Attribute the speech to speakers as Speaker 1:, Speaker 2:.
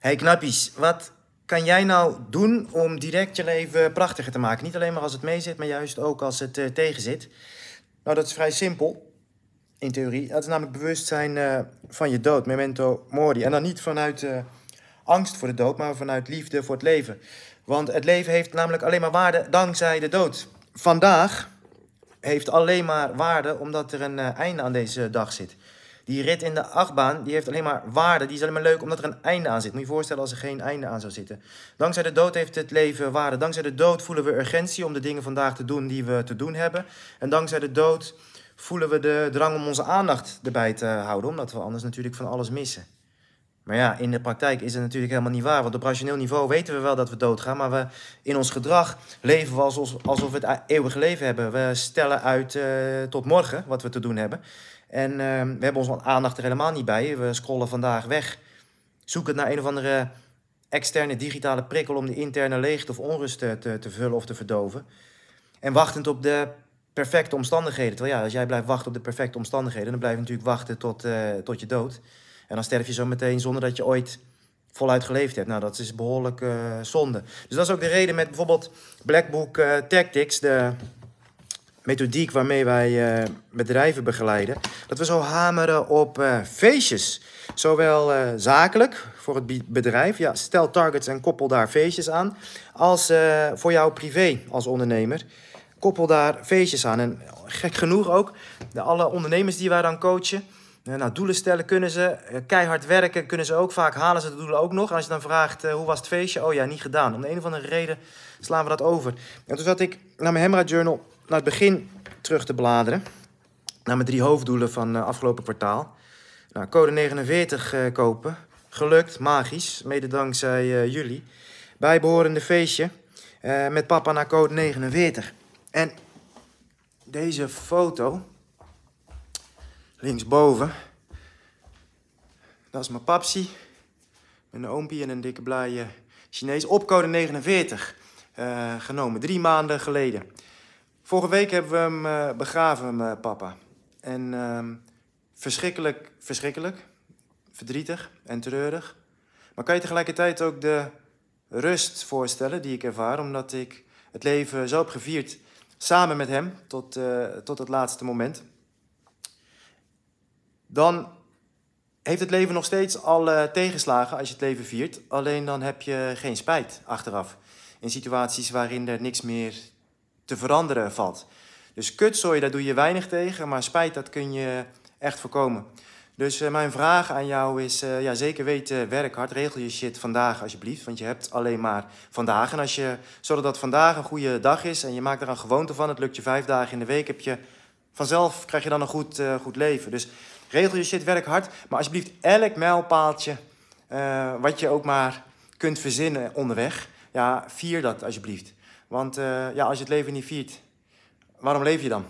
Speaker 1: Hey knappies, wat kan jij nou doen om direct je leven prachtiger te maken? Niet alleen maar als het meezit, maar juist ook als het uh, eh, tegenzit. Nou, dat is vrij simpel, in theorie. Dat is namelijk bewustzijn eh, van je dood, memento mori. En dan niet vanuit eh, angst voor de dood, maar vanuit liefde voor het leven. Want het leven heeft namelijk alleen maar waarde dankzij de dood. Vandaag heeft alleen maar waarde omdat er een einde aan deze dag zit. Die rit in de achtbaan die heeft alleen maar waarde. Die is alleen maar leuk omdat er een einde aan zit. Moet je je voorstellen als er geen einde aan zou zitten. Dankzij de dood heeft het leven waarde. Dankzij de dood voelen we urgentie om de dingen vandaag te doen die we te doen hebben. En dankzij de dood voelen we de drang om onze aandacht erbij te houden. Omdat we anders natuurlijk van alles missen. Maar ja, in de praktijk is het natuurlijk helemaal niet waar. Want op rationeel niveau weten we wel dat we doodgaan. Maar we, in ons gedrag leven we alsof, we het e-, eeuwig leven hebben. We stellen uit eh, tot morgen wat we te doen hebben. En ehm, we hebben onze aandacht er helemaal niet bij. We scrollen vandaag weg. zoeken naar een of andere externe digitale prikkel om de interne leegte of onrust te, te, vullen of te verdoven. En wachtend op de perfecte omstandigheden. Terwijl ja, als jij blijft wachten op de perfecte omstandigheden, dan blijf je natuurlijk wachten tot, eh, tot je dood. En dan sterf je zo meteen zonder dat je ooit voluit geleefd hebt. Nou, dat is behoorlijk eh, zonde. Dus dat is ook de reden met bijvoorbeeld Black Book eh, Tactics, de methodiek waarmee wij eh, bedrijven begeleiden. Dat we zo hameren op feestjes. Zowel zakelijk voor het bedrijf, ja, stel targets en koppel daar feestjes aan, als voor jou privé als ondernemer. Koppel daar feestjes aan. En gek genoeg ook, de alle ondernemers die wij dan coachen, nou, doelen stellen kunnen ze, keihard werken kunnen ze ook. Vaak halen ze de doelen ook nog. En als je dan vraagt, eh, hoe was het feestje? Oh ja, niet gedaan. Om de een of andere reden slaan we dat over. En toen zat ik naar mijn Hemra Journal, naar het begin terug te bladeren. Naar mijn drie hoofddoelen van eh, afgelopen kwartaal. Nou, code 49 eh, kopen. Gelukt, magisch, mede dankzij jullie. Bijbehorende feestje met papa naar code 49. En deze foto Linksboven. Dat is mijn papsie. Mijn oompie en een dikke blaaie Chinees. Opcode 49. Eh, genomen drie maanden geleden. Vorige week hebben we hem eh, begraven, mijn eh, papa. En ehm, verschrikkelijk, verschrikkelijk. Verdrietig en treurig. Maar kan je tegelijkertijd ook de rust voorstellen die ik ervaar, omdat ik het leven zo heb gevierd samen met hem tot, tot het laatste moment dan heeft het leven nog steeds alle tegenslagen als je het leven viert. Alleen dan heb je geen spijt achteraf. In situaties waarin er niks meer te veranderen valt. Dus kutzooi, daar doe je weinig tegen, maar spijt, dat kun je echt voorkomen. Dus eh, mijn vraag aan jou is, eh, ja, zeker weten, eh, werk hard, regel je shit vandaag alsjeblieft, want je hebt alleen maar vandaag. En als je zorgt dat vandaag een goede dag is en je maakt er een gewoonte van, het lukt je vijf dagen in de week, heb je vanzelf, krijg je dan een goed, goed leven. Dus Regel je shit, werk hard. Maar alsjeblieft, elk mijlpaaltje eh, wat je ook maar kunt verzinnen onderweg, ja, vier dat alsjeblieft. Want eh, ja, als je het leven niet viert, waarom leef je dan?